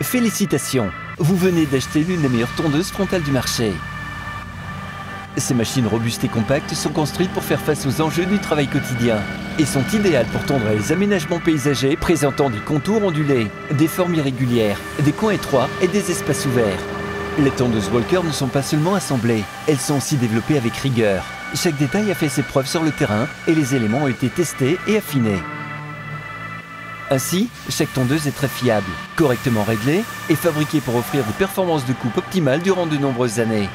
Félicitations, vous venez d'acheter l'une des meilleures tondeuses frontales du marché. Ces machines robustes et compactes sont construites pour faire face aux enjeux du travail quotidien et sont idéales pour tondre les aménagements paysagers présentant des contours ondulés, des formes irrégulières, des coins étroits et des espaces ouverts. Les tondeuses Walker ne sont pas seulement assemblées, elles sont aussi développées avec rigueur. Chaque détail a fait ses preuves sur le terrain et les éléments ont été testés et affinés. Ainsi, chaque tondeuse est très fiable, correctement réglée et fabriquée pour offrir des performances de coupe optimales durant de nombreuses années.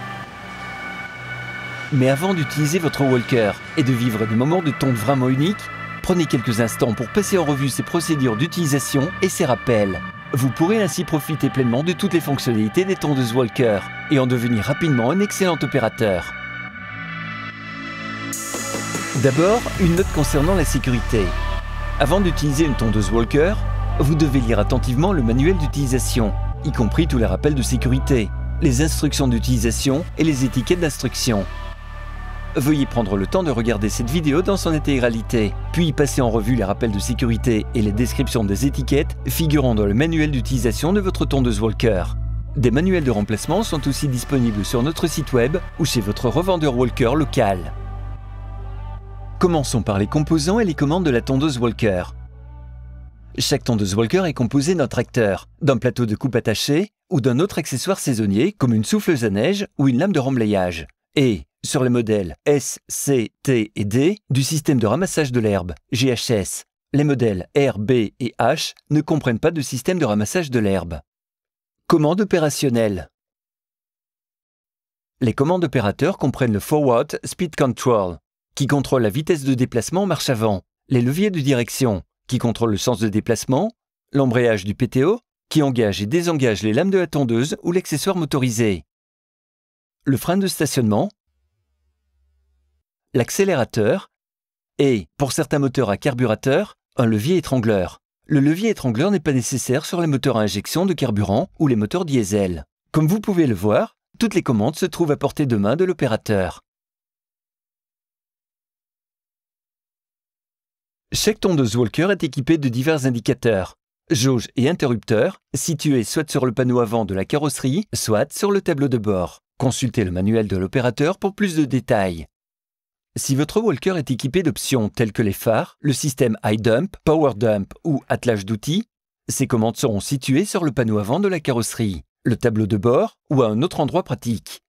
Mais avant d'utiliser votre walker et de vivre des moments de tonde vraiment uniques, prenez quelques instants pour passer en revue ses procédures d'utilisation et ses rappels. Vous pourrez ainsi profiter pleinement de toutes les fonctionnalités des tondeuses Walker et en devenir rapidement un excellent opérateur. D'abord, une note concernant la sécurité. Avant d'utiliser une tondeuse Walker, vous devez lire attentivement le manuel d'utilisation, y compris tous les rappels de sécurité, les instructions d'utilisation et les étiquettes d'instruction. Veuillez prendre le temps de regarder cette vidéo dans son intégralité, puis passer en revue les rappels de sécurité et les descriptions des étiquettes figurant dans le manuel d'utilisation de votre tondeuse Walker. Des manuels de remplacement sont aussi disponibles sur notre site web ou chez votre revendeur Walker local. Commençons par les composants et les commandes de la tondeuse Walker. Chaque tondeuse Walker est composée d'un tracteur, d'un plateau de coupe attaché ou d'un autre accessoire saisonnier comme une souffleuse à neige ou une lame de remblayage. Et, sur les modèles S, C, T et D, du système de ramassage de l'herbe, GHS. Les modèles R, B et H ne comprennent pas de système de ramassage de l'herbe. Commandes opérationnelles. Les commandes opérateurs comprennent le Forward Speed Control, qui contrôle la vitesse de déplacement marche avant, les leviers de direction, qui contrôle le sens de déplacement, l'embrayage du PTO, qui engage et désengage les lames de la tondeuse ou l'accessoire motorisé, le frein de stationnement, l'accélérateur et, pour certains moteurs à carburateur, un levier étrangleur. Le levier étrangleur n'est pas nécessaire sur les moteurs à injection de carburant ou les moteurs diesel. Comme vous pouvez le voir, toutes les commandes se trouvent à portée de main de l'opérateur. Chaque tondeuse Walker est équipée de divers indicateurs, jauges et interrupteurs, situés soit sur le panneau avant de la carrosserie, soit sur le tableau de bord. Consultez le manuel de l'opérateur pour plus de détails. Si votre walker est équipé d'options telles que les phares, le système iDump, PowerDump ou attelage d'outils, ces commandes seront situées sur le panneau avant de la carrosserie, le tableau de bord ou à un autre endroit pratique.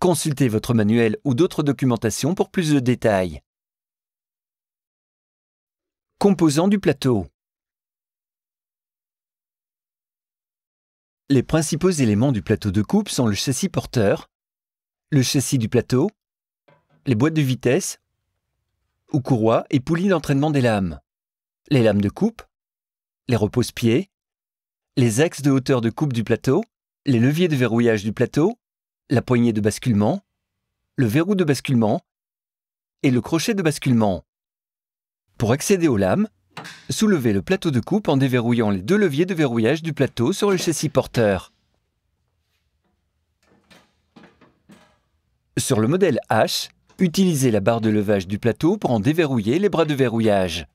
Consultez votre manuel ou d'autres documentations pour plus de détails. Composants du plateau. Les principaux éléments du plateau de coupe sont le châssis porteur, le châssis du plateau, les boîtes de vitesse ou courroies et poulies d'entraînement des lames, les lames de coupe, les repose-pieds, les axes de hauteur de coupe du plateau, les leviers de verrouillage du plateau, la poignée de basculement, le verrou de basculement et le crochet de basculement. Pour accéder aux lames, soulevez le plateau de coupe en déverrouillant les deux leviers de verrouillage du plateau sur le châssis porteur. Sur le modèle H, utilisez la barre de levage du plateau pour en déverrouiller les bras de verrouillage.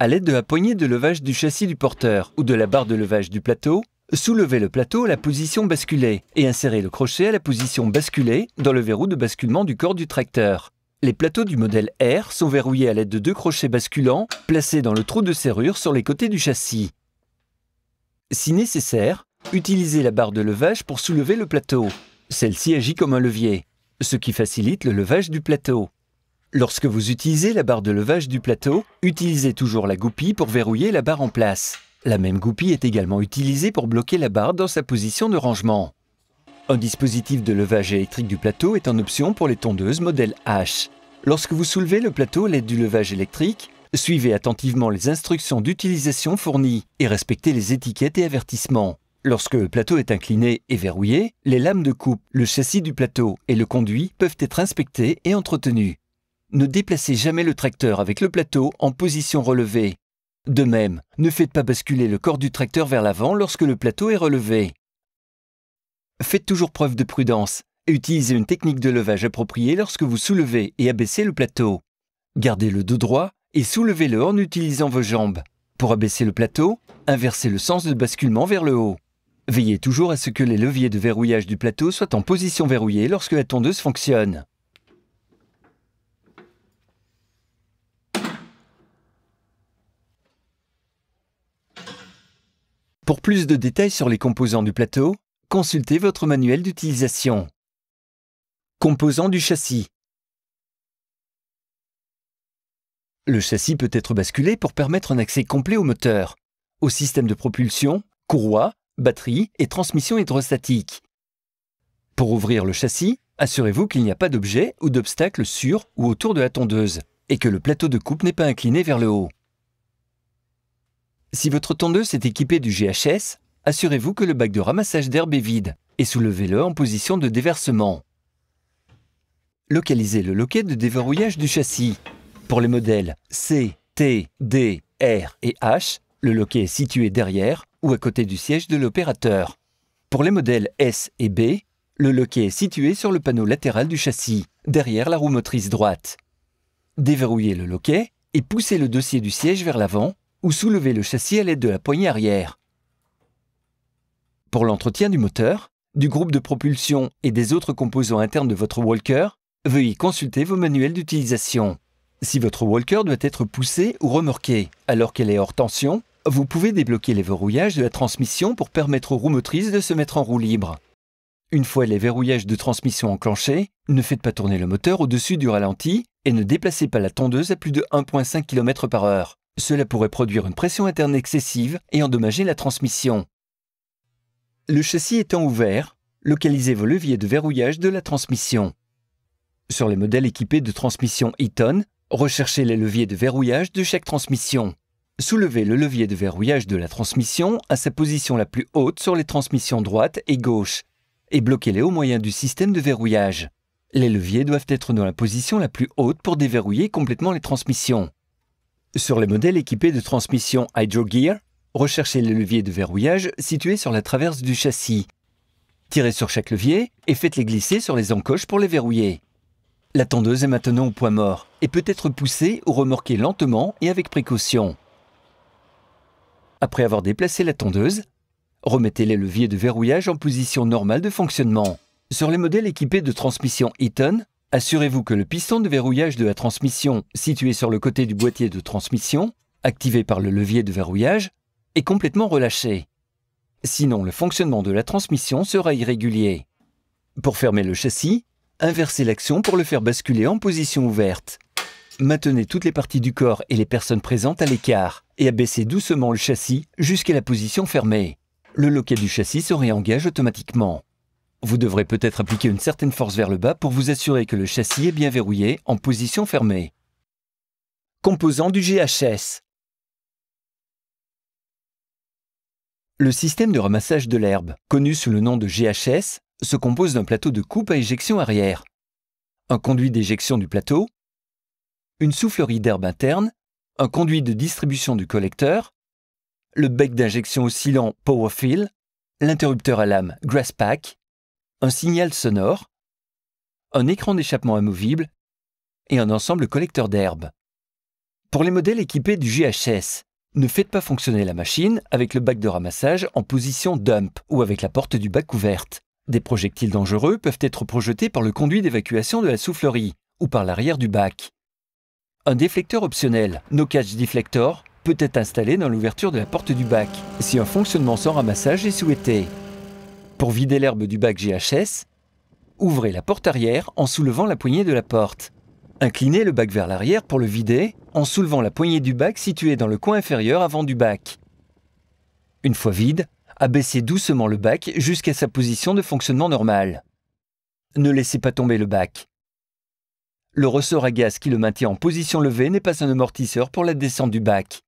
À l'aide de la poignée de levage du châssis du porteur ou de la barre de levage du plateau, soulevez le plateau à la position basculée et insérez le crochet à la position basculée dans le verrou de basculement du corps du tracteur. Les plateaux du modèle R sont verrouillés à l'aide de deux crochets basculants placés dans le trou de serrure sur les côtés du châssis. Si nécessaire, utilisez la barre de levage pour soulever le plateau. Celle-ci agit comme un levier, ce qui facilite le levage du plateau. Lorsque vous utilisez la barre de levage du plateau, utilisez toujours la goupille pour verrouiller la barre en place. La même goupille est également utilisée pour bloquer la barre dans sa position de rangement. Un dispositif de levage électrique du plateau est en option pour les tondeuses modèle H. Lorsque vous soulevez le plateau à l'aide du levage électrique, suivez attentivement les instructions d'utilisation fournies et respectez les étiquettes et avertissements. Lorsque le plateau est incliné et verrouillé, les lames de coupe, le châssis du plateau et le conduit peuvent être inspectés et entretenus. Ne déplacez jamais le tracteur avec le plateau en position relevée. De même, ne faites pas basculer le corps du tracteur vers l'avant lorsque le plateau est relevé. Faites toujours preuve de prudence Utilisez une technique de levage appropriée lorsque vous soulevez et abaissez le plateau. Gardez le dos droit et soulevez-le en utilisant vos jambes. Pour abaisser le plateau, inversez le sens de basculement vers le haut. Veillez toujours à ce que les leviers de verrouillage du plateau soient en position verrouillée lorsque la tondeuse fonctionne. Pour plus de détails sur les composants du plateau, consultez votre manuel d'utilisation. Composants du châssis. Le châssis peut être basculé pour permettre un accès complet au moteur, au système de propulsion, courroie, batterie et transmission hydrostatique. Pour ouvrir le châssis, assurez-vous qu'il n'y a pas d'objet ou d'obstacle sur ou autour de la tondeuse et que le plateau de coupe n'est pas incliné vers le haut. Si votre tondeuse est équipée du GHS, assurez-vous que le bac de ramassage d'herbe est vide et soulevez-le en position de déversement. Localisez le loquet de déverrouillage du châssis. Pour les modèles C, T, D, R et H, le loquet est situé derrière ou à côté du siège de l'opérateur. Pour les modèles S et B, le loquet est situé sur le panneau latéral du châssis, derrière la roue motrice droite. Déverrouillez le loquet et poussez le dossier du siège vers l'avant ou soulevez le châssis à l'aide de la poignée arrière. Pour l'entretien du moteur, du groupe de propulsion et des autres composants internes de votre Walker, Veuillez consulter vos manuels d'utilisation. Si votre walker doit être poussé ou remorqué alors qu'elle est hors tension, vous pouvez débloquer les verrouillages de la transmission pour permettre aux roues motrices de se mettre en roue libre. Une fois les verrouillages de transmission enclenchés, ne faites pas tourner le moteur au-dessus du ralenti et ne déplacez pas la tondeuse à plus de 1.5 km par heure. Cela pourrait produire une pression interne excessive et endommager la transmission. Le châssis étant ouvert, localisez vos leviers de verrouillage de la transmission. Sur les modèles équipés de transmission Eaton, recherchez les leviers de verrouillage de chaque transmission. Soulevez le levier de verrouillage de la transmission à sa position la plus haute sur les transmissions droite et gauche et bloquez-les au moyen du système de verrouillage. Les leviers doivent être dans la position la plus haute pour déverrouiller complètement les transmissions. Sur les modèles équipés de transmission Hydrogear, recherchez les leviers de verrouillage situés sur la traverse du châssis. Tirez sur chaque levier et faites-les glisser sur les encoches pour les verrouiller. La tondeuse est maintenant au point mort et peut être poussée ou remorquée lentement et avec précaution. Après avoir déplacé la tondeuse, remettez les leviers de verrouillage en position normale de fonctionnement. Sur les modèles équipés de transmission Eaton, assurez-vous que le piston de verrouillage de la transmission situé sur le côté du boîtier de transmission, activé par le levier de verrouillage, est complètement relâché. Sinon, le fonctionnement de la transmission sera irrégulier. Pour fermer le châssis, Inversez l'action pour le faire basculer en position ouverte. Maintenez toutes les parties du corps et les personnes présentes à l'écart et abaissez doucement le châssis jusqu'à la position fermée. Le loquet du châssis se réengage automatiquement. Vous devrez peut-être appliquer une certaine force vers le bas pour vous assurer que le châssis est bien verrouillé en position fermée. Composants du GHS Le système de ramassage de l'herbe, connu sous le nom de GHS, se compose d'un plateau de coupe à éjection arrière, un conduit d'éjection du plateau, une soufflerie d'herbe interne, un conduit de distribution du collecteur, le bec d'injection oscillant PowerFill, l'interrupteur à lame GrassPack, un signal sonore, un écran d'échappement amovible et un ensemble collecteur d'herbe. Pour les modèles équipés du GHS, ne faites pas fonctionner la machine avec le bac de ramassage en position dump ou avec la porte du bac ouverte. Des projectiles dangereux peuvent être projetés par le conduit d'évacuation de la soufflerie ou par l'arrière du bac. Un déflecteur optionnel, No Catch Deflector, peut être installé dans l'ouverture de la porte du bac si un fonctionnement sans ramassage est souhaité. Pour vider l'herbe du bac GHS, ouvrez la porte arrière en soulevant la poignée de la porte. Inclinez le bac vers l'arrière pour le vider en soulevant la poignée du bac située dans le coin inférieur avant du bac. Une fois vide, Abaissez doucement le bac jusqu'à sa position de fonctionnement normale. Ne laissez pas tomber le bac. Le ressort à gaz qui le maintient en position levée n'est pas un amortisseur pour la descente du bac.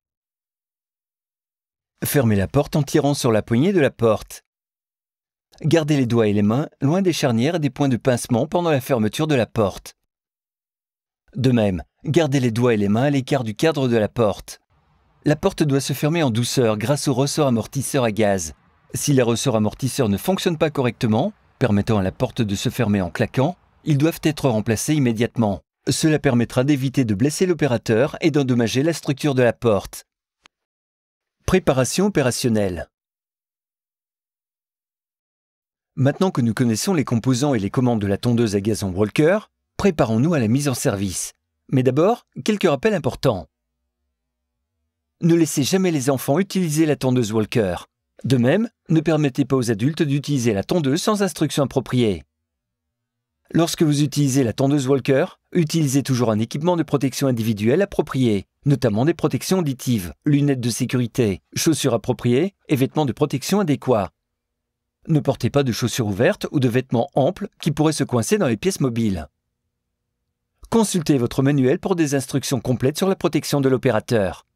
Fermez la porte en tirant sur la poignée de la porte. Gardez les doigts et les mains loin des charnières et des points de pincement pendant la fermeture de la porte. De même, gardez les doigts et les mains à l'écart du cadre de la porte. La porte doit se fermer en douceur grâce au ressort amortisseur à gaz. Si les ressorts amortisseurs ne fonctionnent pas correctement, permettant à la porte de se fermer en claquant, ils doivent être remplacés immédiatement. Cela permettra d'éviter de blesser l'opérateur et d'endommager la structure de la porte. Préparation opérationnelle. Maintenant que nous connaissons les composants et les commandes de la tondeuse à gazon Walker, préparons-nous à la mise en service. Mais d'abord, quelques rappels importants. Ne laissez jamais les enfants utiliser la tondeuse Walker. De même, ne permettez pas aux adultes d'utiliser la tondeuse sans instruction appropriée. Lorsque vous utilisez la tondeuse Walker, utilisez toujours un équipement de protection individuelle approprié, notamment des protections auditives, lunettes de sécurité, chaussures appropriées et vêtements de protection adéquats. Ne portez pas de chaussures ouvertes ou de vêtements amples qui pourraient se coincer dans les pièces mobiles. Consultez votre manuel pour des instructions complètes sur la protection de l'opérateur.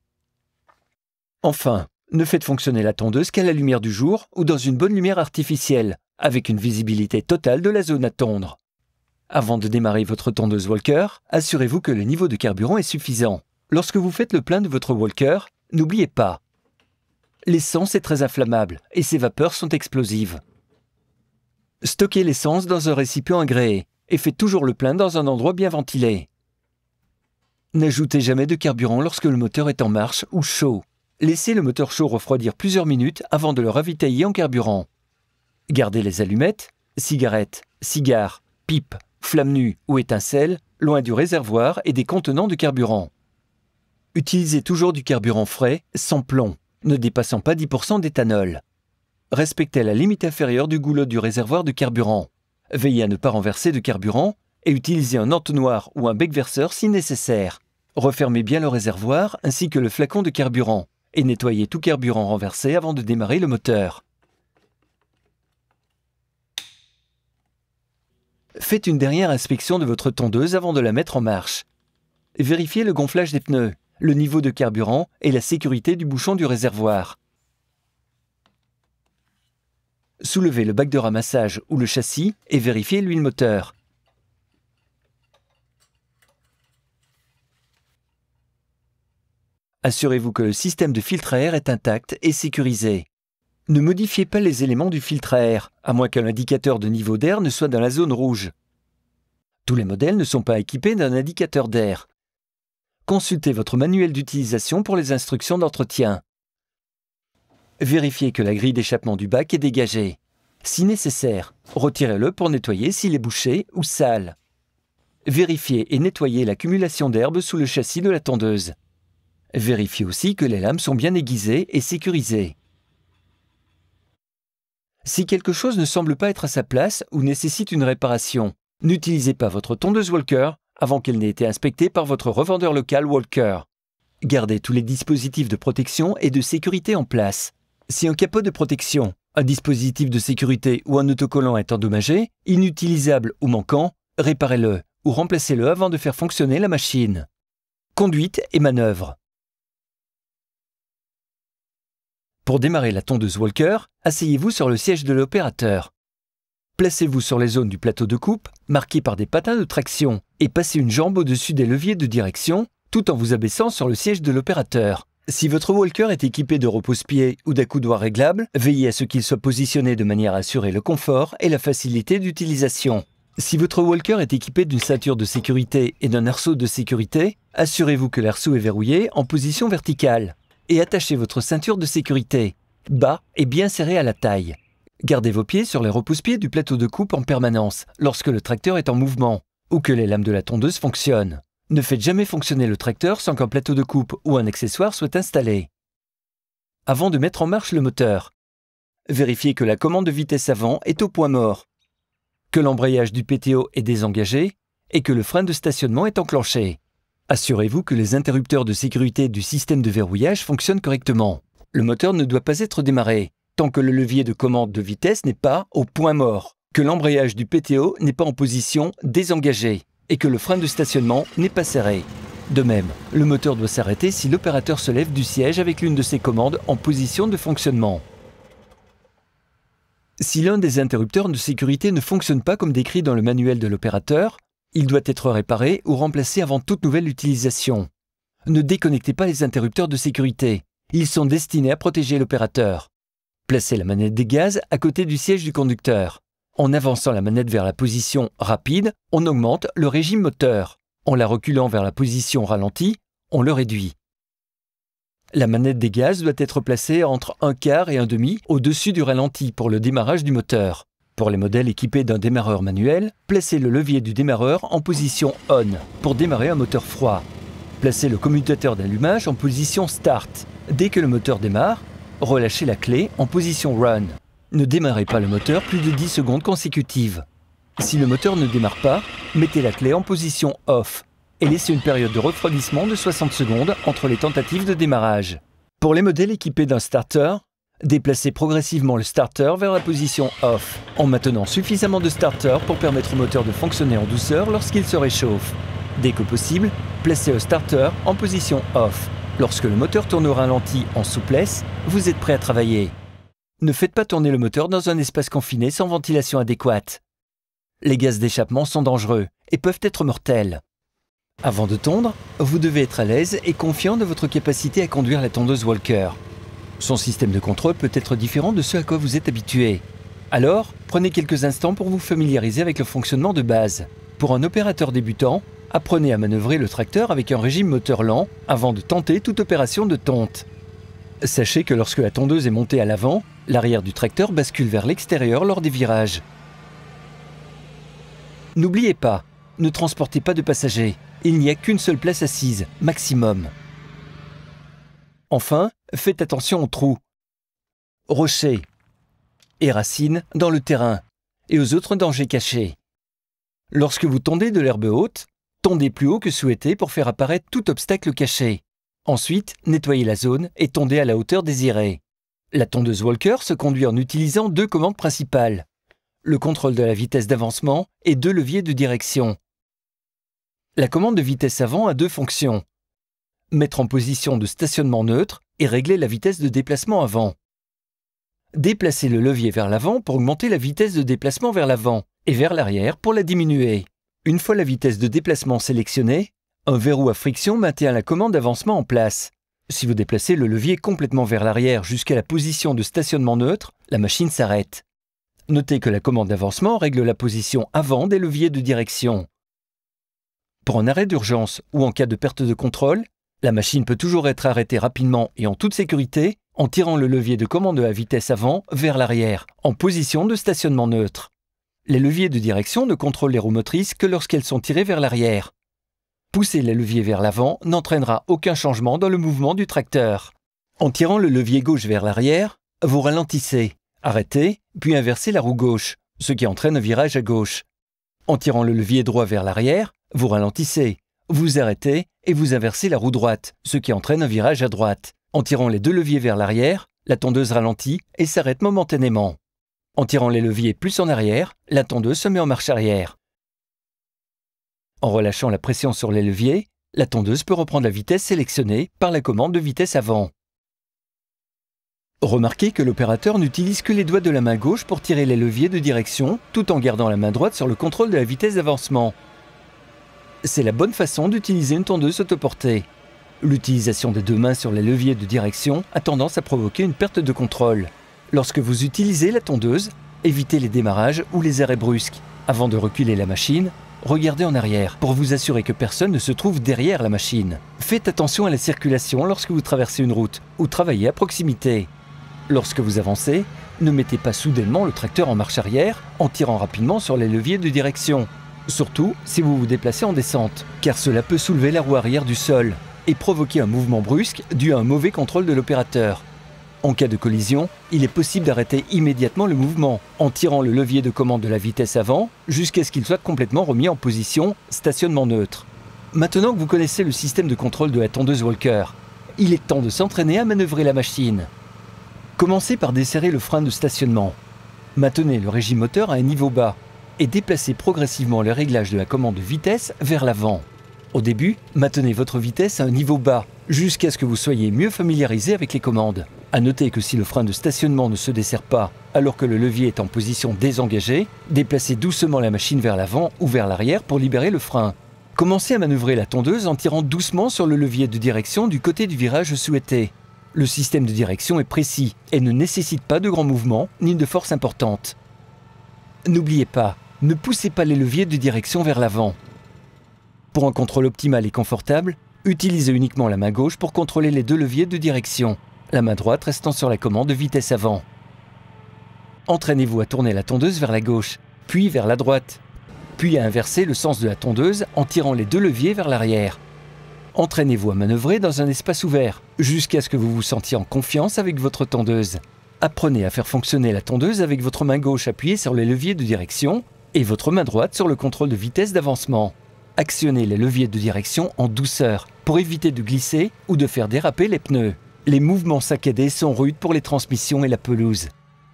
Enfin, ne faites fonctionner la tondeuse qu'à la lumière du jour ou dans une bonne lumière artificielle, avec une visibilité totale de la zone à tondre. Avant de démarrer votre tondeuse Walker, assurez-vous que le niveau de carburant est suffisant. Lorsque vous faites le plein de votre Walker, n'oubliez pas, l'essence est très inflammable et ses vapeurs sont explosives. Stockez l'essence dans un récipient agréé et faites toujours le plein dans un endroit bien ventilé. N'ajoutez jamais de carburant lorsque le moteur est en marche ou chaud. Laissez le moteur chaud refroidir plusieurs minutes avant de le ravitailler en carburant. Gardez les allumettes, cigarettes, cigares, pipes, flammes nues ou étincelles loin du réservoir et des contenants de carburant. Utilisez toujours du carburant frais, sans plomb, ne dépassant pas 10% d'éthanol. Respectez la limite inférieure du goulot du réservoir de carburant. Veillez à ne pas renverser de carburant et utilisez un entonnoir ou un bec verseur si nécessaire. Refermez bien le réservoir ainsi que le flacon de carburant et nettoyer tout carburant renversé avant de démarrer le moteur. Faites une dernière inspection de votre tondeuse avant de la mettre en marche. Vérifiez le gonflage des pneus, le niveau de carburant et la sécurité du bouchon du réservoir. Soulevez le bac de ramassage ou le châssis et vérifiez l'huile moteur. Assurez-vous que le système de filtre à air est intact et sécurisé. Ne modifiez pas les éléments du filtre à air, à moins que l'indicateur de niveau d'air ne soit dans la zone rouge. Tous les modèles ne sont pas équipés d'un indicateur d'air. Consultez votre manuel d'utilisation pour les instructions d'entretien. Vérifiez que la grille d'échappement du bac est dégagée. Si nécessaire, retirez-le pour nettoyer s'il est bouché ou sale. Vérifiez et nettoyez l'accumulation d'herbe sous le châssis de la tondeuse. Vérifiez aussi que les lames sont bien aiguisées et sécurisées. Si quelque chose ne semble pas être à sa place ou nécessite une réparation, n'utilisez pas votre tondeuse Walker avant qu'elle n'ait été inspectée par votre revendeur local Walker. Gardez tous les dispositifs de protection et de sécurité en place. Si un capot de protection, un dispositif de sécurité ou un autocollant est endommagé, inutilisable ou manquant, réparez-le ou remplacez-le avant de faire fonctionner la machine. Conduite et manœuvre. Pour démarrer la tondeuse Walker, asseyez-vous sur le siège de l'opérateur. Placez-vous sur les zones du plateau de coupe marquées par des patins de traction et passez une jambe au-dessus des leviers de direction tout en vous abaissant sur le siège de l'opérateur. Si votre walker est équipé de repose-pieds ou d'accoudoirs réglables, veillez à ce qu'il soit positionné de manière à assurer le confort et la facilité d'utilisation. Si votre walker est équipé d'une ceinture de sécurité et d'un arceau de sécurité, assurez-vous que l'arceau est verrouillé en position verticale et attachez votre ceinture de sécurité, bas et bien serré à la taille. Gardez vos pieds sur les repousse-pieds du plateau de coupe en permanence lorsque le tracteur est en mouvement ou que les lames de la tondeuse fonctionnent. Ne faites jamais fonctionner le tracteur sans qu'un plateau de coupe ou un accessoire soit installé. Avant de mettre en marche le moteur, vérifiez que la commande de vitesse avant est au point mort, que l'embrayage du PTO est désengagé et que le frein de stationnement est enclenché. Assurez-vous que les interrupteurs de sécurité du système de verrouillage fonctionnent correctement. Le moteur ne doit pas être démarré tant que le levier de commande de vitesse n'est pas au point mort, que l'embrayage du PTO n'est pas en position désengagée et que le frein de stationnement n'est pas serré. De même, le moteur doit s'arrêter si l'opérateur se lève du siège avec l'une de ses commandes en position de fonctionnement. Si l'un des interrupteurs de sécurité ne fonctionne pas comme décrit dans le manuel de l'opérateur, il doit être réparé ou remplacé avant toute nouvelle utilisation. Ne déconnectez pas les interrupteurs de sécurité. Ils sont destinés à protéger l'opérateur. Placez la manette des gaz à côté du siège du conducteur. En avançant la manette vers la position rapide, on augmente le régime moteur. En la reculant vers la position ralentie, on le réduit. La manette des gaz doit être placée entre un quart et un demi au-dessus du ralenti pour le démarrage du moteur. Pour les modèles équipés d'un démarreur manuel, placez le levier du démarreur en position ON pour démarrer un moteur froid. Placez le commutateur d'allumage en position Start. Dès que le moteur démarre, relâchez la clé en position Run. Ne démarrez pas le moteur plus de 10 secondes consécutives. Si le moteur ne démarre pas, mettez la clé en position Off et laissez une période de refroidissement de 60 secondes entre les tentatives de démarrage. Pour les modèles équipés d'un starter, Déplacez progressivement le starter vers la position off, en maintenant suffisamment de starter pour permettre au moteur de fonctionner en douceur lorsqu'il se réchauffe. Dès que possible, placez le starter en position off. Lorsque le moteur tourne au ralenti en souplesse, vous êtes prêt à travailler. Ne faites pas tourner le moteur dans un espace confiné sans ventilation adéquate. Les gaz d'échappement sont dangereux et peuvent être mortels. Avant de tondre, vous devez être à l'aise et confiant de votre capacité à conduire la tondeuse Walker. Son système de contrôle peut être différent de ce à quoi vous êtes habitué. Alors, prenez quelques instants pour vous familiariser avec le fonctionnement de base. Pour un opérateur débutant, apprenez à manœuvrer le tracteur avec un régime moteur lent avant de tenter toute opération de tonte. Sachez que lorsque la tondeuse est montée à l'avant, l'arrière du tracteur bascule vers l'extérieur lors des virages. N'oubliez pas, ne transportez pas de passagers. Il n'y a qu'une seule place assise, maximum. Enfin, Faites attention aux trous, rochers et racines dans le terrain et aux autres dangers cachés. Lorsque vous tondez de l'herbe haute, tondez plus haut que souhaité pour faire apparaître tout obstacle caché. Ensuite, nettoyez la zone et tondez à la hauteur désirée. La tondeuse Walker se conduit en utilisant deux commandes principales, le contrôle de la vitesse d'avancement et deux leviers de direction. La commande de vitesse avant a deux fonctions. Mettre en position de stationnement neutre et régler la vitesse de déplacement avant. Déplacez le levier vers l'avant pour augmenter la vitesse de déplacement vers l'avant et vers l'arrière pour la diminuer. Une fois la vitesse de déplacement sélectionnée, un verrou à friction maintient la commande d'avancement en place. Si vous déplacez le levier complètement vers l'arrière jusqu'à la position de stationnement neutre, la machine s'arrête. Notez que la commande d'avancement règle la position avant des leviers de direction. Pour un arrêt d'urgence ou en cas de perte de contrôle, la machine peut toujours être arrêtée rapidement et en toute sécurité en tirant le levier de commande à vitesse avant vers l'arrière, en position de stationnement neutre. Les leviers de direction ne contrôlent les roues motrices que lorsqu'elles sont tirées vers l'arrière. Pousser les leviers vers l'avant n'entraînera aucun changement dans le mouvement du tracteur. En tirant le levier gauche vers l'arrière, vous ralentissez, arrêtez, puis inversez la roue gauche, ce qui entraîne un virage à gauche. En tirant le levier droit vers l'arrière, vous ralentissez, vous arrêtez et vous inversez la roue droite, ce qui entraîne un virage à droite. En tirant les deux leviers vers l'arrière, la tondeuse ralentit et s'arrête momentanément. En tirant les leviers plus en arrière, la tondeuse se met en marche arrière. En relâchant la pression sur les leviers, la tondeuse peut reprendre la vitesse sélectionnée par la commande de vitesse avant. Remarquez que l'opérateur n'utilise que les doigts de la main gauche pour tirer les leviers de direction, tout en gardant la main droite sur le contrôle de la vitesse d'avancement c'est la bonne façon d'utiliser une tondeuse autoportée. L'utilisation des deux mains sur les leviers de direction a tendance à provoquer une perte de contrôle. Lorsque vous utilisez la tondeuse, évitez les démarrages ou les arrêts brusques. Avant de reculer la machine, regardez en arrière pour vous assurer que personne ne se trouve derrière la machine. Faites attention à la circulation lorsque vous traversez une route ou travaillez à proximité. Lorsque vous avancez, ne mettez pas soudainement le tracteur en marche arrière en tirant rapidement sur les leviers de direction. Surtout si vous vous déplacez en descente, car cela peut soulever la roue arrière du sol et provoquer un mouvement brusque dû à un mauvais contrôle de l'opérateur. En cas de collision, il est possible d'arrêter immédiatement le mouvement en tirant le levier de commande de la vitesse avant jusqu'à ce qu'il soit complètement remis en position stationnement neutre. Maintenant que vous connaissez le système de contrôle de la tondeuse Walker, il est temps de s'entraîner à manœuvrer la machine. Commencez par desserrer le frein de stationnement. Maintenez le régime moteur à un niveau bas et déplacez progressivement le réglage de la commande vitesse vers l'avant. Au début, maintenez votre vitesse à un niveau bas, jusqu'à ce que vous soyez mieux familiarisé avec les commandes. A noter que si le frein de stationnement ne se dessert pas alors que le levier est en position désengagée, déplacez doucement la machine vers l'avant ou vers l'arrière pour libérer le frein. Commencez à manœuvrer la tondeuse en tirant doucement sur le levier de direction du côté du virage souhaité. Le système de direction est précis et ne nécessite pas de grands mouvements ni de force importante. N'oubliez pas, ne poussez pas les leviers de direction vers l'avant. Pour un contrôle optimal et confortable, utilisez uniquement la main gauche pour contrôler les deux leviers de direction, la main droite restant sur la commande de vitesse avant. Entraînez-vous à tourner la tondeuse vers la gauche, puis vers la droite, puis à inverser le sens de la tondeuse en tirant les deux leviers vers l'arrière. Entraînez-vous à manœuvrer dans un espace ouvert, jusqu'à ce que vous vous sentiez en confiance avec votre tondeuse. Apprenez à faire fonctionner la tondeuse avec votre main gauche appuyée sur les leviers de direction et votre main droite sur le contrôle de vitesse d'avancement. Actionnez les leviers de direction en douceur pour éviter de glisser ou de faire déraper les pneus. Les mouvements saccadés sont rudes pour les transmissions et la pelouse.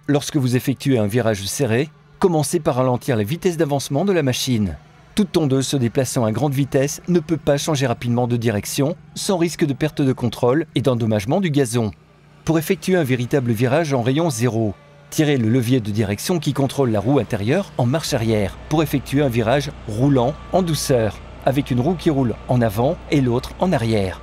Lorsque vous effectuez un virage serré, commencez par ralentir la vitesse d'avancement de la machine. Toute tondeuse se déplaçant à grande vitesse ne peut pas changer rapidement de direction sans risque de perte de contrôle et d'endommagement du gazon. Pour effectuer un véritable virage en rayon zéro, Tirez le levier de direction qui contrôle la roue intérieure en marche arrière pour effectuer un virage roulant en douceur, avec une roue qui roule en avant et l'autre en arrière.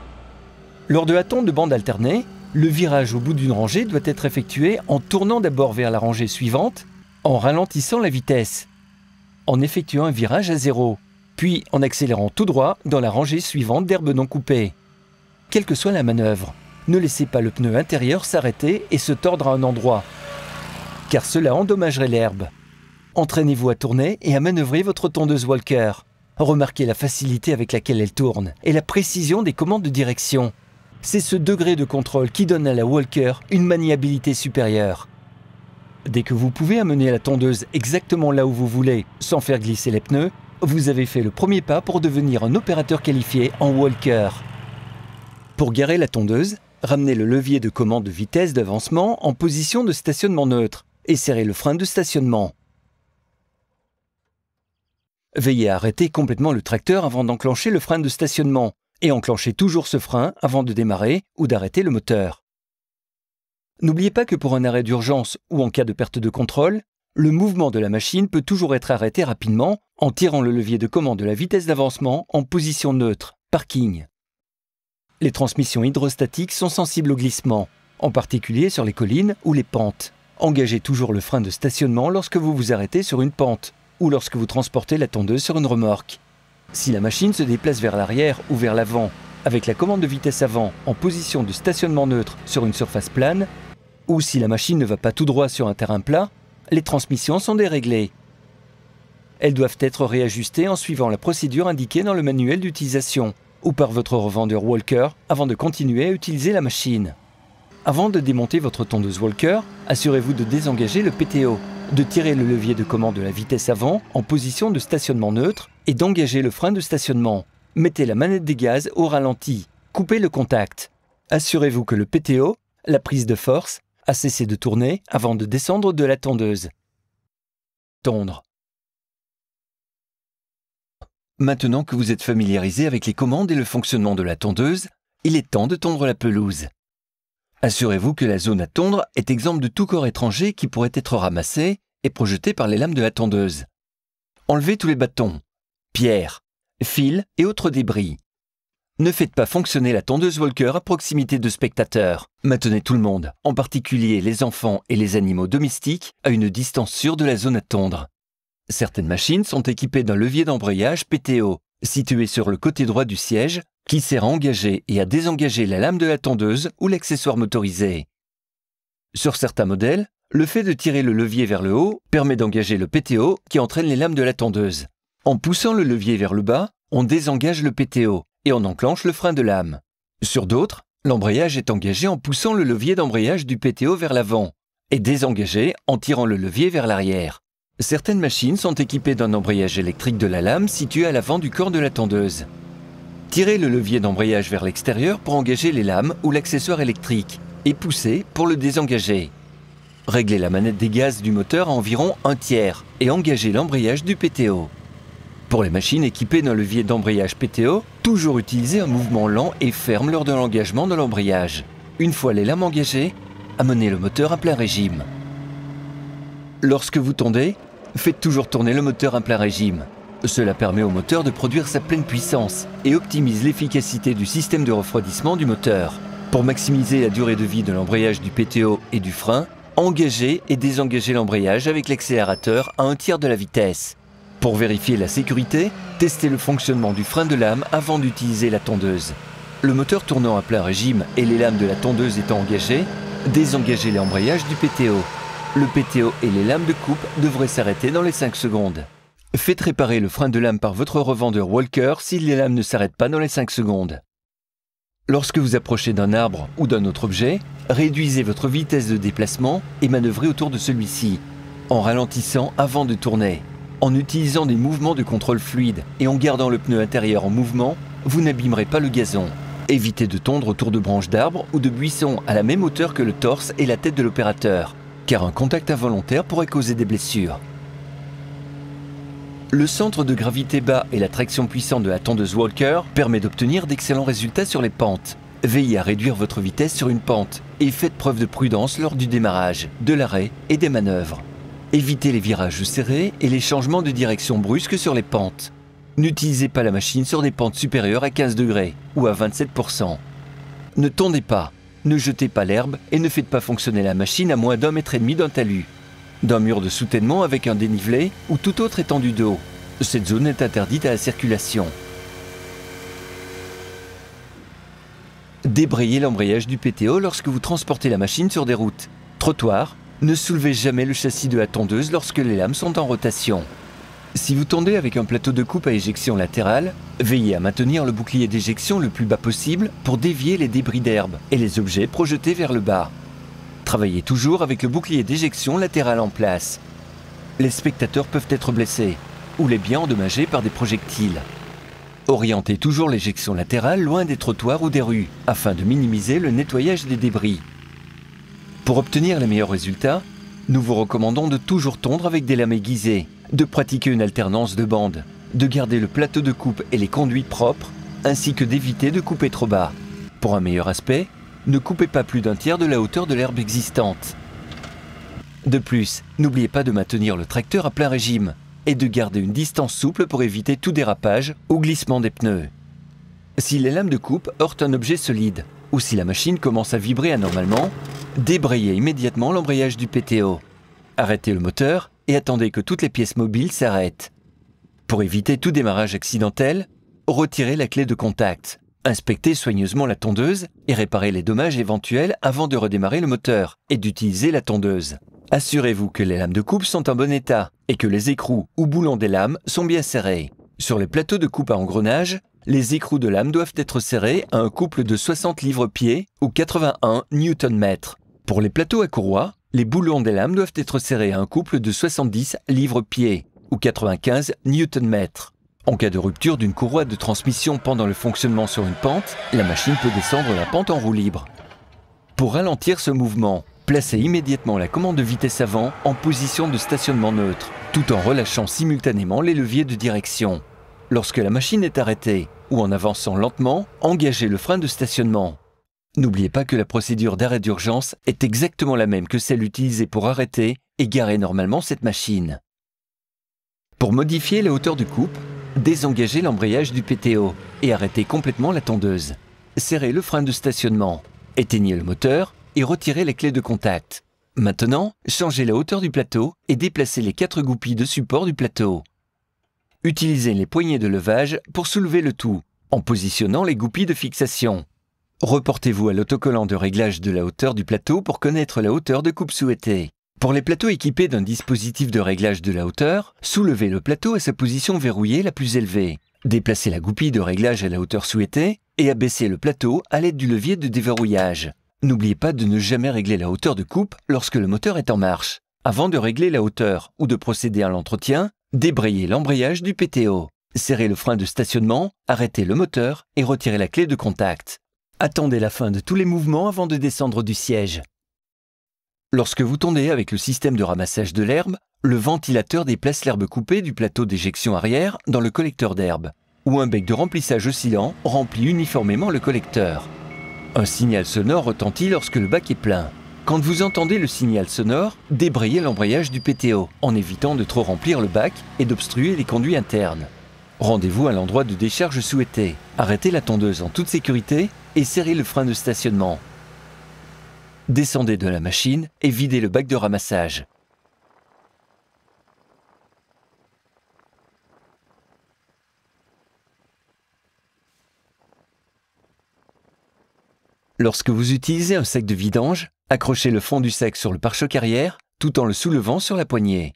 Lors de hâtons de bande alternée, le virage au bout d'une rangée doit être effectué en tournant d'abord vers la rangée suivante, en ralentissant la vitesse, en effectuant un virage à zéro, puis en accélérant tout droit dans la rangée suivante d'herbes non coupées. Quelle que soit la manœuvre, ne laissez pas le pneu intérieur s'arrêter et se tordre à un endroit, car cela endommagerait l'herbe. Entraînez-vous à tourner et à manœuvrer votre tondeuse Walker. Remarquez la facilité avec laquelle elle tourne et la précision des commandes de direction. C'est ce degré de contrôle qui donne à la Walker une maniabilité supérieure. Dès que vous pouvez amener la tondeuse exactement là où vous voulez, sans faire glisser les pneus, vous avez fait le premier pas pour devenir un opérateur qualifié en Walker. Pour garer la tondeuse, ramenez le levier de commande de vitesse d'avancement en position de stationnement neutre et serrez le frein de stationnement. Veillez à arrêter complètement le tracteur avant d'enclencher le frein de stationnement et enclenchez toujours ce frein avant de démarrer ou d'arrêter le moteur. N'oubliez pas que pour un arrêt d'urgence ou en cas de perte de contrôle, le mouvement de la machine peut toujours être arrêté rapidement en tirant le levier de commande de la vitesse d'avancement en position neutre, parking. Les transmissions hydrostatiques sont sensibles au glissement, en particulier sur les collines ou les pentes. Engagez toujours le frein de stationnement lorsque vous vous arrêtez sur une pente ou lorsque vous transportez la tondeuse sur une remorque. Si la machine se déplace vers l'arrière ou vers l'avant, avec la commande de vitesse avant en position de stationnement neutre sur une surface plane, ou si la machine ne va pas tout droit sur un terrain plat, les transmissions sont déréglées. Elles doivent être réajustées en suivant la procédure indiquée dans le manuel d'utilisation ou par votre revendeur Walker avant de continuer à utiliser la machine. Avant de démonter votre tondeuse Walker, assurez-vous de désengager le PTO, de tirer le levier de commande de la vitesse avant en position de stationnement neutre et d'engager le frein de stationnement. Mettez la manette des gaz au ralenti. Coupez le contact. Assurez-vous que le PTO, la prise de force, a cessé de tourner avant de descendre de la tondeuse. Tondre. Maintenant que vous êtes familiarisé avec les commandes et le fonctionnement de la tondeuse, il est temps de tondre la pelouse. Assurez-vous que la zone à tondre est exempte de tout corps étranger qui pourrait être ramassé et projeté par les lames de la tondeuse. Enlevez tous les bâtons, pierres, fils et autres débris. Ne faites pas fonctionner la tondeuse Walker à proximité de spectateurs. Maintenez tout le monde, en particulier les enfants et les animaux domestiques, à une distance sûre de la zone à tondre. Certaines machines sont équipées d'un levier d'embrayage PTO, situé sur le côté droit du siège qui sert à engager et à désengager la lame de la tondeuse ou l'accessoire motorisé. Sur certains modèles, le fait de tirer le levier vers le haut permet d'engager le PTO qui entraîne les lames de la tondeuse. En poussant le levier vers le bas, on désengage le PTO et on enclenche le frein de lame. Sur d'autres, l'embrayage est engagé en poussant le levier d'embrayage du PTO vers l'avant et désengagé en tirant le levier vers l'arrière. Certaines machines sont équipées d'un embrayage électrique de la lame situé à l'avant du corps de la tondeuse. Tirez le levier d'embrayage vers l'extérieur pour engager les lames ou l'accessoire électrique et poussez pour le désengager. Réglez la manette des gaz du moteur à environ un tiers et engagez l'embrayage du PTO. Pour les machines équipées d'un levier d'embrayage PTO, toujours utilisez un mouvement lent et ferme lors de l'engagement de l'embrayage. Une fois les lames engagées, amenez le moteur à plein régime. Lorsque vous tondez, faites toujours tourner le moteur à plein régime. Cela permet au moteur de produire sa pleine puissance et optimise l'efficacité du système de refroidissement du moteur. Pour maximiser la durée de vie de l'embrayage du PTO et du frein, engagez et désengagez l'embrayage avec l'accélérateur à un tiers de la vitesse. Pour vérifier la sécurité, testez le fonctionnement du frein de lame avant d'utiliser la tondeuse. Le moteur tournant à plein régime et les lames de la tondeuse étant engagées, désengagez l'embrayage du PTO. Le PTO et les lames de coupe devraient s'arrêter dans les 5 secondes. Faites réparer le frein de lame par votre revendeur Walker si les lames ne s'arrêtent pas dans les 5 secondes. Lorsque vous approchez d'un arbre ou d'un autre objet, réduisez votre vitesse de déplacement et manœuvrez autour de celui-ci, en ralentissant avant de tourner. En utilisant des mouvements de contrôle fluide et en gardant le pneu intérieur en mouvement, vous n'abîmerez pas le gazon. Évitez de tondre autour de branches d'arbres ou de buissons à la même hauteur que le torse et la tête de l'opérateur, car un contact involontaire pourrait causer des blessures. Le centre de gravité bas et la traction puissante de la tondeuse Walker permet d'obtenir d'excellents résultats sur les pentes. Veillez à réduire votre vitesse sur une pente et faites preuve de prudence lors du démarrage, de l'arrêt et des manœuvres. Évitez les virages serrés et les changements de direction brusques sur les pentes. N'utilisez pas la machine sur des pentes supérieures à 15 degrés ou à 27%. Ne tondez pas, ne jetez pas l'herbe et ne faites pas fonctionner la machine à moins d'un mètre et demi d'un talus d'un mur de soutènement avec un dénivelé ou tout autre étendu d'eau. Cette zone est interdite à la circulation. Débrayez l'embrayage du PTO lorsque vous transportez la machine sur des routes. Trottoir, ne soulevez jamais le châssis de la tondeuse lorsque les lames sont en rotation. Si vous tondez avec un plateau de coupe à éjection latérale, veillez à maintenir le bouclier d'éjection le plus bas possible pour dévier les débris d'herbe et les objets projetés vers le bas. Travaillez toujours avec le bouclier d'éjection latéral en place. Les spectateurs peuvent être blessés ou les biens endommagés par des projectiles. Orientez toujours l'éjection latérale loin des trottoirs ou des rues afin de minimiser le nettoyage des débris. Pour obtenir les meilleurs résultats, nous vous recommandons de toujours tondre avec des lames aiguisées, de pratiquer une alternance de bandes, de garder le plateau de coupe et les conduits propres, ainsi que d'éviter de couper trop bas. Pour un meilleur aspect, ne coupez pas plus d'un tiers de la hauteur de l'herbe existante. De plus, n'oubliez pas de maintenir le tracteur à plein régime et de garder une distance souple pour éviter tout dérapage ou glissement des pneus. Si les lames de coupe heurtent un objet solide ou si la machine commence à vibrer anormalement, débrayez immédiatement l'embrayage du PTO. Arrêtez le moteur et attendez que toutes les pièces mobiles s'arrêtent. Pour éviter tout démarrage accidentel, retirez la clé de contact. Inspectez soigneusement la tondeuse et réparer les dommages éventuels avant de redémarrer le moteur et d'utiliser la tondeuse. Assurez-vous que les lames de coupe sont en bon état et que les écrous ou boulons des lames sont bien serrés. Sur les plateaux de coupe à engrenage, les écrous de lame doivent être serrés à un couple de 60 livres-pieds ou 81 Nm. Pour les plateaux à courroie, les boulons des lames doivent être serrés à un couple de 70 livres-pieds ou 95 Nm. En cas de rupture d'une courroie de transmission pendant le fonctionnement sur une pente, la machine peut descendre la pente en roue libre. Pour ralentir ce mouvement, placez immédiatement la commande de vitesse avant en position de stationnement neutre, tout en relâchant simultanément les leviers de direction. Lorsque la machine est arrêtée, ou en avançant lentement, engagez le frein de stationnement. N'oubliez pas que la procédure d'arrêt d'urgence est exactement la même que celle utilisée pour arrêter et garer normalement cette machine. Pour modifier la hauteur de coupe, désengager l'embrayage du PTO et arrêtez complètement la tondeuse. Serrez le frein de stationnement, éteignez le moteur et retirez les clés de contact. Maintenant, changez la hauteur du plateau et déplacez les quatre goupilles de support du plateau. Utilisez les poignées de levage pour soulever le tout, en positionnant les goupilles de fixation. Reportez-vous à l'autocollant de réglage de la hauteur du plateau pour connaître la hauteur de coupe souhaitée. Pour les plateaux équipés d'un dispositif de réglage de la hauteur, soulevez le plateau à sa position verrouillée la plus élevée. Déplacez la goupille de réglage à la hauteur souhaitée et abaissez le plateau à l'aide du levier de déverrouillage. N'oubliez pas de ne jamais régler la hauteur de coupe lorsque le moteur est en marche. Avant de régler la hauteur ou de procéder à l'entretien, débrayez l'embrayage du PTO. Serrez le frein de stationnement, arrêtez le moteur et retirez la clé de contact. Attendez la fin de tous les mouvements avant de descendre du siège. Lorsque vous tondez avec le système de ramassage de l'herbe, le ventilateur déplace l'herbe coupée du plateau d'éjection arrière dans le collecteur d'herbe, où un bec de remplissage oscillant remplit uniformément le collecteur. Un signal sonore retentit lorsque le bac est plein. Quand vous entendez le signal sonore, débrayez l'embrayage du PTO en évitant de trop remplir le bac et d'obstruer les conduits internes. Rendez-vous à l'endroit de décharge souhaité. Arrêtez la tondeuse en toute sécurité et serrez le frein de stationnement Descendez de la machine et videz le bac de ramassage. Lorsque vous utilisez un sac de vidange, accrochez le fond du sac sur le pare-choc arrière tout en le soulevant sur la poignée.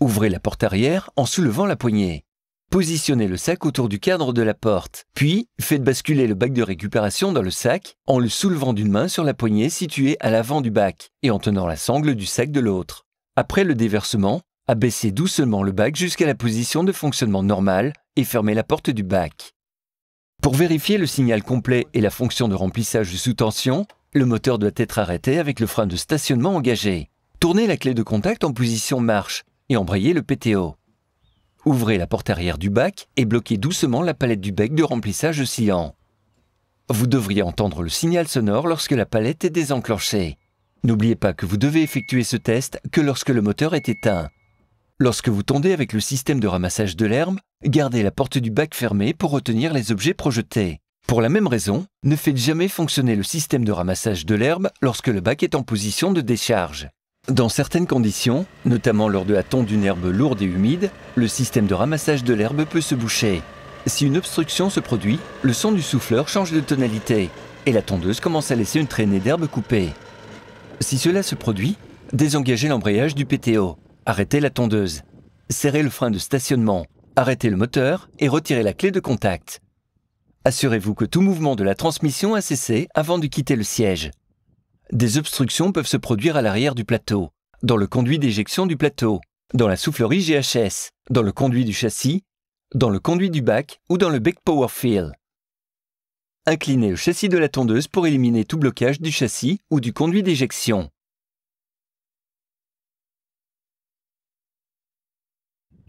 Ouvrez la porte arrière en soulevant la poignée. Positionnez le sac autour du cadre de la porte, puis faites basculer le bac de récupération dans le sac en le soulevant d'une main sur la poignée située à l'avant du bac et en tenant la sangle du sac de l'autre. Après le déversement, abaissez doucement le bac jusqu'à la position de fonctionnement normale et fermez la porte du bac. Pour vérifier le signal complet et la fonction de remplissage sous tension, le moteur doit être arrêté avec le frein de stationnement engagé. Tournez la clé de contact en position marche et embrayez le PTO. Ouvrez la porte arrière du bac et bloquez doucement la palette du bec de remplissage oscillant. Vous devriez entendre le signal sonore lorsque la palette est désenclenchée. N'oubliez pas que vous devez effectuer ce test que lorsque le moteur est éteint. Lorsque vous tondez avec le système de ramassage de l'herbe, gardez la porte du bac fermée pour retenir les objets projetés. Pour la même raison, ne faites jamais fonctionner le système de ramassage de l'herbe lorsque le bac est en position de décharge. Dans certaines conditions, notamment lors de la tonte d'une herbe lourde et humide, le système de ramassage de l'herbe peut se boucher. Si une obstruction se produit, le son du souffleur change de tonalité et la tondeuse commence à laisser une traînée d'herbe coupée. Si cela se produit, désengagez l'embrayage du PTO, arrêtez la tondeuse, serrez le frein de stationnement, arrêtez le moteur et retirez la clé de contact. Assurez-vous que tout mouvement de la transmission a cessé avant de quitter le siège. Des obstructions peuvent se produire à l'arrière du plateau, dans le conduit d'éjection du plateau, dans la soufflerie GHS, dans le conduit du châssis, dans le conduit du bac ou dans le bec power fill. Inclinez le châssis de la tondeuse pour éliminer tout blocage du châssis ou du conduit d'éjection.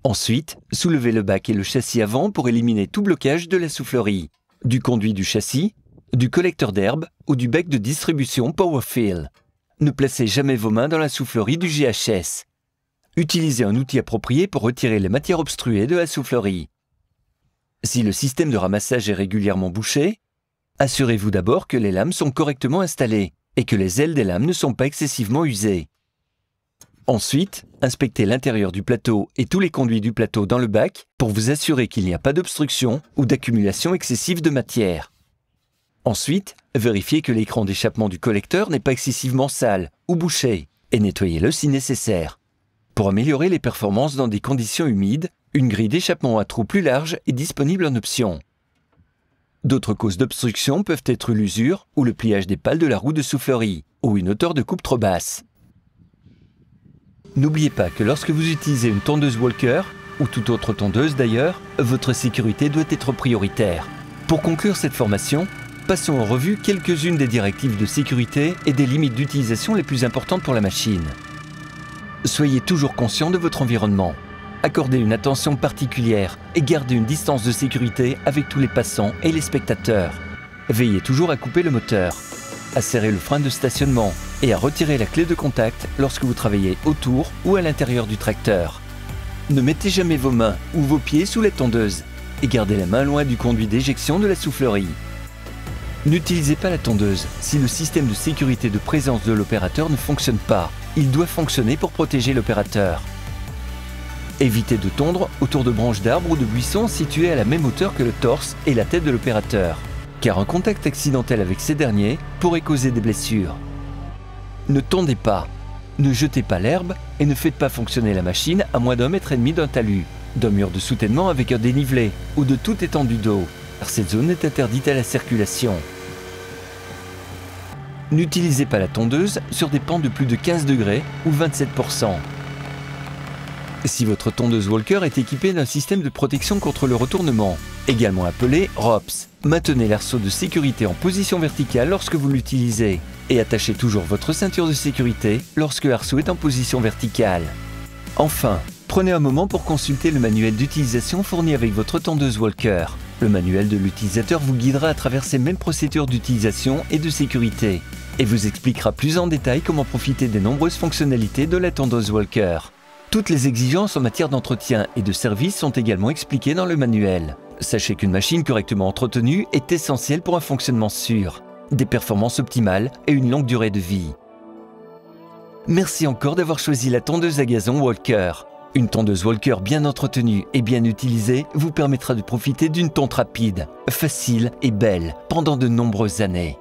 Ensuite, soulevez le bac et le châssis avant pour éliminer tout blocage de la soufflerie, du conduit du châssis du collecteur d'herbe ou du bec de distribution Powerfill. Ne placez jamais vos mains dans la soufflerie du GHS. Utilisez un outil approprié pour retirer les matières obstruées de la soufflerie. Si le système de ramassage est régulièrement bouché, assurez-vous d'abord que les lames sont correctement installées et que les ailes des lames ne sont pas excessivement usées. Ensuite, inspectez l'intérieur du plateau et tous les conduits du plateau dans le bac pour vous assurer qu'il n'y a pas d'obstruction ou d'accumulation excessive de matière. Ensuite, vérifiez que l'écran d'échappement du collecteur n'est pas excessivement sale ou bouché et nettoyez-le si nécessaire. Pour améliorer les performances dans des conditions humides, une grille d'échappement à trous plus large est disponible en option. D'autres causes d'obstruction peuvent être l'usure ou le pliage des pales de la roue de soufflerie ou une hauteur de coupe trop basse. N'oubliez pas que lorsque vous utilisez une tondeuse Walker, ou toute autre tondeuse d'ailleurs, votre sécurité doit être prioritaire. Pour conclure cette formation, passons en revue quelques-unes des directives de sécurité et des limites d'utilisation les plus importantes pour la machine. Soyez toujours conscient de votre environnement. Accordez une attention particulière et gardez une distance de sécurité avec tous les passants et les spectateurs. Veillez toujours à couper le moteur, à serrer le frein de stationnement et à retirer la clé de contact lorsque vous travaillez autour ou à l'intérieur du tracteur. Ne mettez jamais vos mains ou vos pieds sous les tondeuse et gardez la main loin du conduit d'éjection de la soufflerie. N'utilisez pas la tondeuse si le système de sécurité de présence de l'opérateur ne fonctionne pas. Il doit fonctionner pour protéger l'opérateur. Évitez de tondre autour de branches d'arbres ou de buissons situées à la même hauteur que le torse et la tête de l'opérateur, car un contact accidentel avec ces derniers pourrait causer des blessures. Ne tondez pas, ne jetez pas l'herbe et ne faites pas fonctionner la machine à moins d'un mètre et demi d'un talus, d'un mur de soutènement avec un dénivelé ou de toute étendue d'eau, car cette zone est interdite à la circulation. N'utilisez pas la tondeuse sur des pans de plus de 15 degrés ou 27%. Si votre tondeuse Walker est équipée d'un système de protection contre le retournement, également appelé ROPS, maintenez l'arceau de sécurité en position verticale lorsque vous l'utilisez et attachez toujours votre ceinture de sécurité lorsque l'arceau est en position verticale. Enfin, prenez un moment pour consulter le manuel d'utilisation fourni avec votre tondeuse Walker. Le manuel de l'utilisateur vous guidera à travers ces mêmes procédures d'utilisation et de sécurité et vous expliquera plus en détail comment profiter des nombreuses fonctionnalités de la tondeuse Walker. Toutes les exigences en matière d'entretien et de service sont également expliquées dans le manuel. Sachez qu'une machine correctement entretenue est essentielle pour un fonctionnement sûr, des performances optimales et une longue durée de vie. Merci encore d'avoir choisi la tondeuse à gazon Walker. Une tondeuse Walker bien entretenue et bien utilisée vous permettra de profiter d'une tonte rapide, facile et belle pendant de nombreuses années.